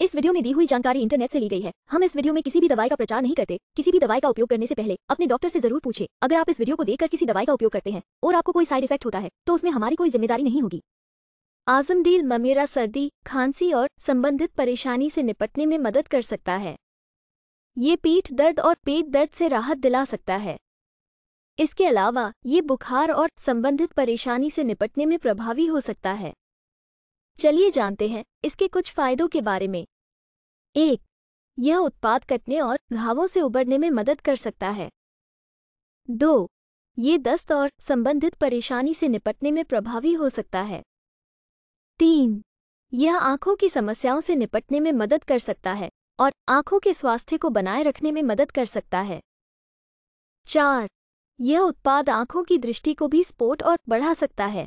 इस वीडियो में दी हुई जानकारी इंटरनेट से ली गई है हम इस वीडियो में किसी भी दवाई का प्रचार नहीं करते किसी भी दवाई का उपयोग करने से पहले अपने डॉक्टर से जरूर पूछे अगर आप इस वीडियो को देखकर किसी दवाई का उपयोग करते हैं और आपको कोई साइड इफेक्ट होता है तो उसमें हमारी कोई जिम्मेदारी नहीं होगी आजमदील ममेरा सर्दी खांसी और संबंधित परेशानी से निपटने में मदद कर सकता है ये पीठ दर्द और पेट दर्द से राहत दिला सकता है इसके अलावा ये बुखार और संबंधित परेशानी से निपटने में प्रभावी हो सकता है चलिए जानते हैं इसके कुछ फायदों के बारे में एक यह उत्पाद कटने और घावों से उबरने में मदद कर सकता है दो ये दस्त और संबंधित परेशानी से निपटने में प्रभावी हो सकता है तीन यह आंखों की समस्याओं से निपटने में मदद कर सकता है और आंखों के स्वास्थ्य को बनाए रखने में मदद कर सकता है चार यह उत्पाद आंखों की दृष्टि को भी स्पोर्ट और बढ़ा सकता है